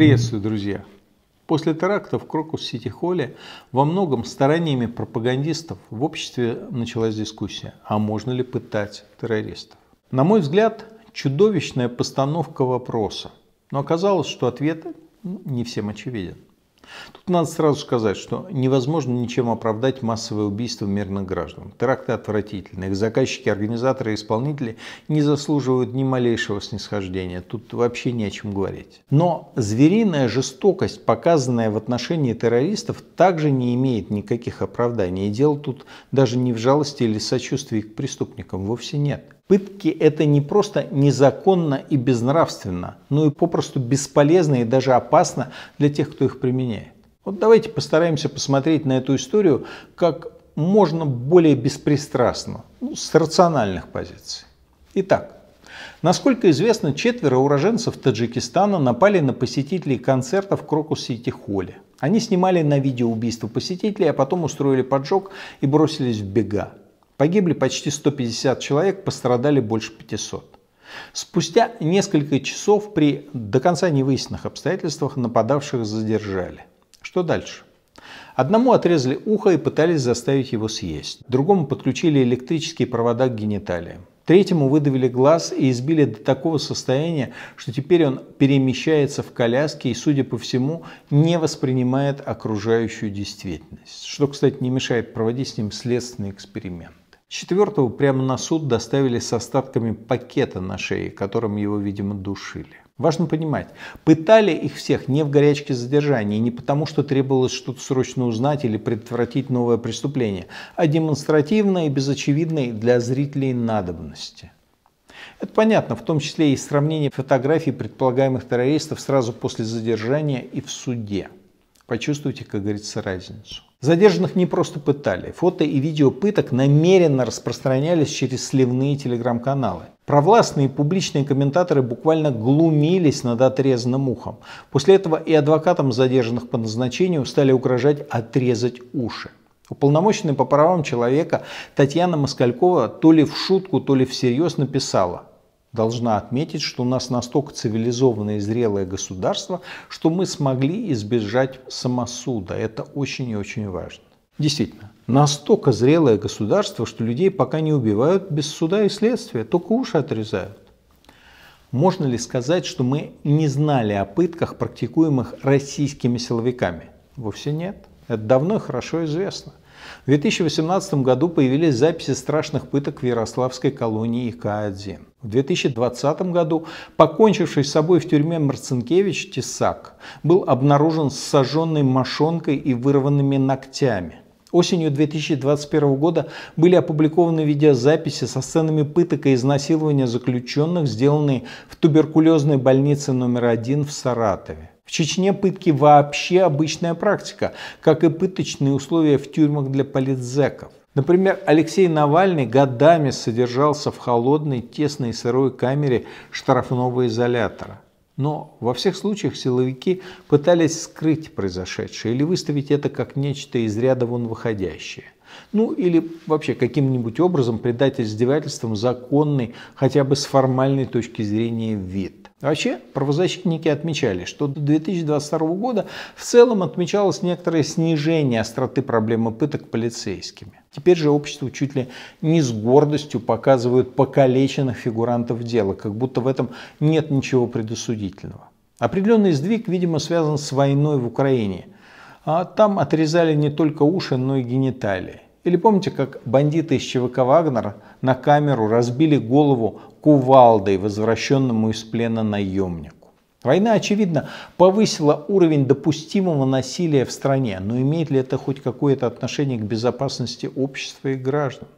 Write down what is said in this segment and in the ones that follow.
Приветствую, друзья! После теракта в Крокус-Сити-Холле во многом стараниями пропагандистов в обществе началась дискуссия, а можно ли пытать террористов. На мой взгляд, чудовищная постановка вопроса, но оказалось, что ответ не всем очевиден. Тут надо сразу сказать, что невозможно ничем оправдать массовое убийство мирных граждан. Теракты отвратительны. Их заказчики, организаторы и исполнители не заслуживают ни малейшего снисхождения. Тут вообще не о чем говорить. Но звериная жестокость, показанная в отношении террористов, также не имеет никаких оправданий. И дело тут даже не в жалости или сочувствии к преступникам. Вовсе нет. Пытки – это не просто незаконно и безнравственно, но и попросту бесполезно и даже опасно для тех, кто их применяет. Вот давайте постараемся посмотреть на эту историю как можно более беспристрастно, ну, с рациональных позиций. Итак, насколько известно, четверо уроженцев Таджикистана напали на посетителей концерта в Крокус-Сити-Холле. Они снимали на видео убийство посетителей, а потом устроили поджог и бросились в бега. Погибли почти 150 человек, пострадали больше 500. Спустя несколько часов при до конца невыясненных обстоятельствах нападавших задержали. Что дальше? Одному отрезали ухо и пытались заставить его съесть. Другому подключили электрические провода к гениталиям. Третьему выдавили глаз и избили до такого состояния, что теперь он перемещается в коляске и, судя по всему, не воспринимает окружающую действительность. Что, кстати, не мешает проводить с ним следственный эксперимент. Четвертого прямо на суд доставили с остатками пакета на шее, которым его, видимо, душили. Важно понимать, пытали их всех не в горячке задержания, не потому, что требовалось что-то срочно узнать или предотвратить новое преступление, а демонстративно и без для зрителей надобности. Это понятно, в том числе и сравнение фотографий предполагаемых террористов сразу после задержания и в суде. Почувствуйте, как говорится, разницу. Задержанных не просто пытали. Фото и видео пыток намеренно распространялись через сливные телеграм-каналы. Провластные публичные комментаторы буквально глумились над отрезанным ухом. После этого и адвокатам задержанных по назначению стали угрожать отрезать уши. Уполномоченная по правам человека Татьяна Москалькова то ли в шутку, то ли всерьез написала должна отметить, что у нас настолько цивилизованное и зрелое государство, что мы смогли избежать самосуда. Это очень и очень важно. Действительно, настолько зрелое государство, что людей пока не убивают без суда и следствия, только уши отрезают. Можно ли сказать, что мы не знали о пытках, практикуемых российскими силовиками? Вовсе нет. Это давно и хорошо известно. В 2018 году появились записи страшных пыток в Ярославской колонии ИК-1. В 2020 году покончивший с собой в тюрьме Марцинкевич Тесак был обнаружен с сожженной мошонкой и вырванными ногтями. Осенью 2021 года были опубликованы видеозаписи со сценами пыток и изнасилования заключенных, сделанные в туберкулезной больнице номер один в Саратове. В Чечне пытки вообще обычная практика, как и пыточные условия в тюрьмах для политзеков. Например, Алексей Навальный годами содержался в холодной, тесной и сырой камере штрафного изолятора. Но во всех случаях силовики пытались скрыть произошедшее или выставить это как нечто из ряда вон выходящее. Ну или вообще каким-нибудь образом придать издевательствам законный, хотя бы с формальной точки зрения вид. Вообще правозащитники отмечали, что до 2022 года в целом отмечалось некоторое снижение остроты проблемы пыток полицейскими. Теперь же общество чуть ли не с гордостью показывают покалеченных фигурантов дела, как будто в этом нет ничего предосудительного. Определенный сдвиг, видимо, связан с войной в Украине. А там отрезали не только уши, но и гениталии. Или помните, как бандиты из ЧВК «Вагнер» на камеру разбили голову кувалдой, возвращенному из плена наемнику? Война, очевидно, повысила уровень допустимого насилия в стране, но имеет ли это хоть какое-то отношение к безопасности общества и граждан?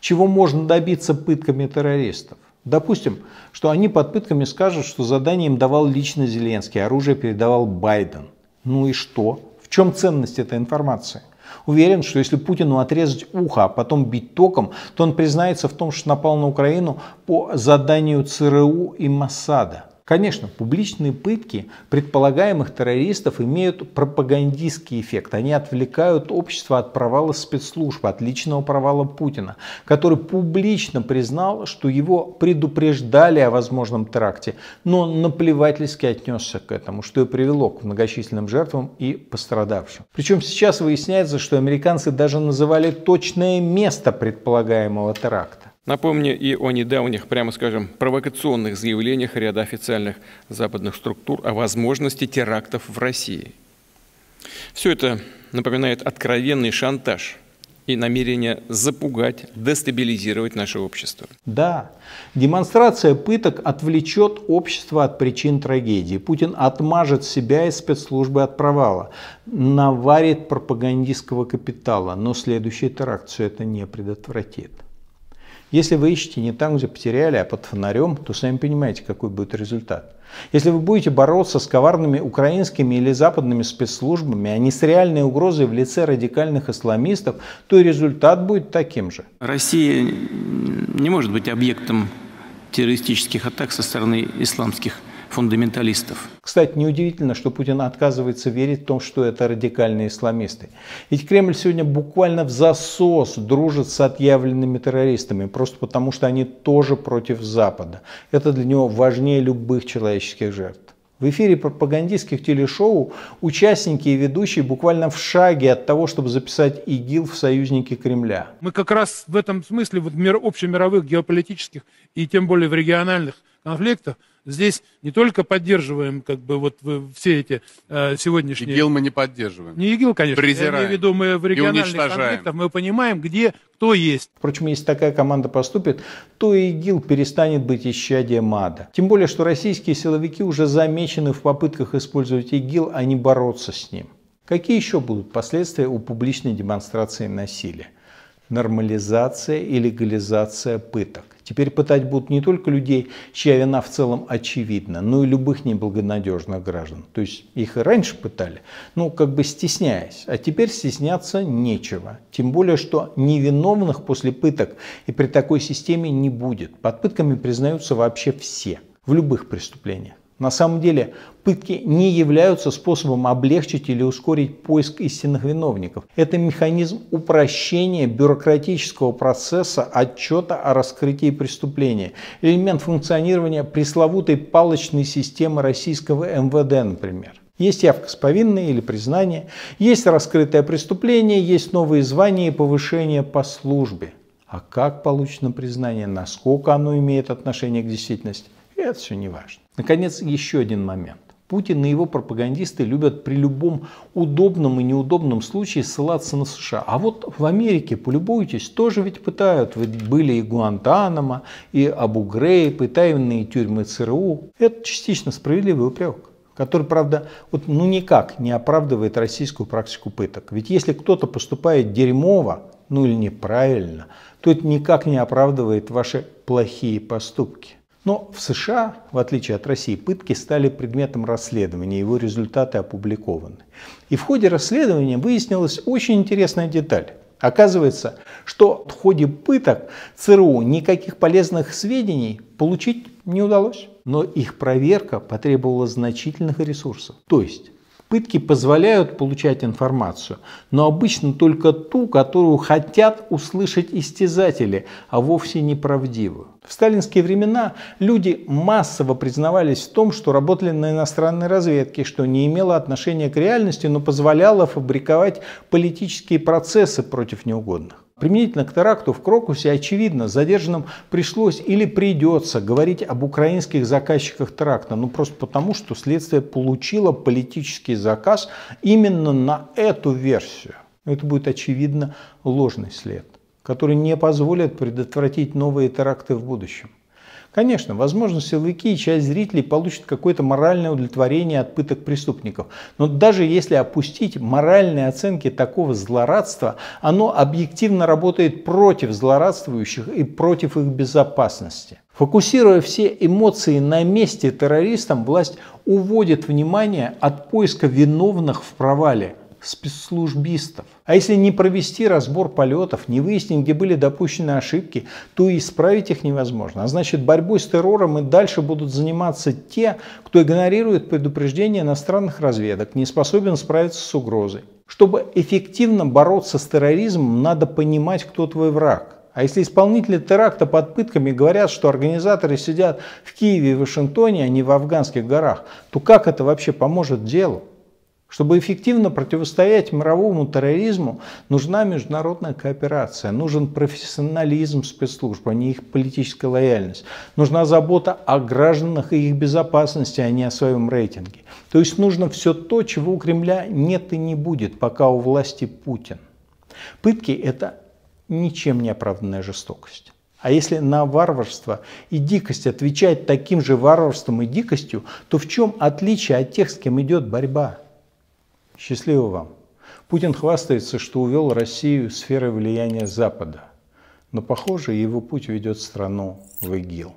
Чего можно добиться пытками террористов? Допустим, что они под пытками скажут, что задание им давал лично Зеленский, оружие передавал Байден. Ну и что? В чем ценность этой информации? Уверен, что если Путину отрезать ухо, а потом бить током, то он признается в том, что напал на Украину по заданию ЦРУ и Массада. Конечно, публичные пытки предполагаемых террористов имеют пропагандистский эффект. Они отвлекают общество от провала спецслужб, от личного провала Путина, который публично признал, что его предупреждали о возможном теракте, но наплевательски отнесся к этому, что и привело к многочисленным жертвам и пострадавшим. Причем сейчас выясняется, что американцы даже называли точное место предполагаемого теракта. Напомню и о недавних, прямо скажем, провокационных заявлениях ряда официальных западных структур о возможности терактов в России. Все это напоминает откровенный шантаж и намерение запугать, дестабилизировать наше общество. Да, демонстрация пыток отвлечет общество от причин трагедии. Путин отмажет себя и спецслужбы от провала, наварит пропагандистского капитала, но следующий теракт все это не предотвратит. Если вы ищете не там, где потеряли, а под фонарем, то сами понимаете, какой будет результат. Если вы будете бороться с коварными украинскими или западными спецслужбами, а не с реальной угрозой в лице радикальных исламистов, то и результат будет таким же. Россия не может быть объектом террористических атак со стороны исламских фундаменталистов. Кстати, неудивительно, что Путин отказывается верить в том, что это радикальные исламисты. Ведь Кремль сегодня буквально в засос дружит с отъявленными террористами, просто потому что они тоже против Запада. Это для него важнее любых человеческих жертв. В эфире пропагандистских телешоу участники и ведущие буквально в шаге от того, чтобы записать ИГИЛ в союзники Кремля. Мы как раз в этом смысле вот в мир, общемировых геополитических и тем более в региональных конфликтах здесь не только поддерживаем как бы вот все эти э, сегодняшние... ИГИЛ мы не поддерживаем. Не ИГИЛ, конечно. Презираем. Я имею в виду, мы в региональных конфликтах, мы понимаем, где кто есть. Впрочем, если такая команда поступит, то ИГИЛ перестанет быть исчадием ада. Тем более, что российские силовики уже замечены в попытках использовать ИГИЛ, а не бороться с ним. Какие еще будут последствия у публичной демонстрации насилия? Нормализация и легализация пыток. Теперь пытать будут не только людей, чья вина в целом очевидна, но и любых неблагонадежных граждан. То есть их и раньше пытали, ну как бы стесняясь, а теперь стесняться нечего. Тем более, что невиновных после пыток и при такой системе не будет. Под пытками признаются вообще все, в любых преступлениях. На самом деле, пытки не являются способом облегчить или ускорить поиск истинных виновников. Это механизм упрощения бюрократического процесса отчета о раскрытии преступления, элемент функционирования пресловутой палочной системы российского МВД, например. Есть явка с повинной или признание, есть раскрытое преступление, есть новые звания и повышение по службе. А как получено признание, насколько оно имеет отношение к действительности, это все не важно. Наконец, еще один момент. Путин и его пропагандисты любят при любом удобном и неудобном случае ссылаться на США. А вот в Америке, полюбуйтесь, тоже ведь пытают. Ведь были и Гуантанамо, и абу и пытаемые тюрьмы ЦРУ. Это частично справедливый упрек который, правда, вот, ну никак не оправдывает российскую практику пыток. Ведь если кто-то поступает дерьмово, ну или неправильно, то это никак не оправдывает ваши плохие поступки. Но в США, в отличие от России, пытки стали предметом расследования, его результаты опубликованы. И в ходе расследования выяснилась очень интересная деталь. Оказывается, что в ходе пыток ЦРУ никаких полезных сведений получить не удалось. Но их проверка потребовала значительных ресурсов. То есть Пытки позволяют получать информацию, но обычно только ту, которую хотят услышать истязатели, а вовсе неправдивую. В сталинские времена люди массово признавались в том, что работали на иностранной разведке, что не имело отношения к реальности, но позволяло фабриковать политические процессы против неугодных. Применительно к теракту в Крокусе, очевидно, задержанным пришлось или придется говорить об украинских заказчиках теракта, ну просто потому, что следствие получило политический заказ именно на эту версию. Это будет, очевидно, ложный след, который не позволит предотвратить новые теракты в будущем. Конечно, возможно, силовики и часть зрителей получат какое-то моральное удовлетворение от пыток преступников. Но даже если опустить моральные оценки такого злорадства, оно объективно работает против злорадствующих и против их безопасности. Фокусируя все эмоции на месте террористам, власть уводит внимание от поиска виновных в провале – спецслужбистов. А если не провести разбор полетов, не выяснить, где были допущены ошибки, то и исправить их невозможно. А значит, борьбой с террором и дальше будут заниматься те, кто игнорирует предупреждения иностранных разведок, не способен справиться с угрозой. Чтобы эффективно бороться с терроризмом, надо понимать, кто твой враг. А если исполнители теракта под пытками говорят, что организаторы сидят в Киеве и Вашингтоне, а не в афганских горах, то как это вообще поможет делу? Чтобы эффективно противостоять мировому терроризму, нужна международная кооперация, нужен профессионализм спецслужб, а не их политическая лояльность. Нужна забота о гражданах и их безопасности, а не о своем рейтинге. То есть нужно все то, чего у Кремля нет и не будет, пока у власти Путин. Пытки – это ничем не оправданная жестокость. А если на варварство и дикость отвечать таким же варварством и дикостью, то в чем отличие от тех, с кем идет борьба? Счастливо вам! Путин хвастается, что увел Россию сферы влияния Запада, но, похоже, его путь ведет страну в ИГИЛ.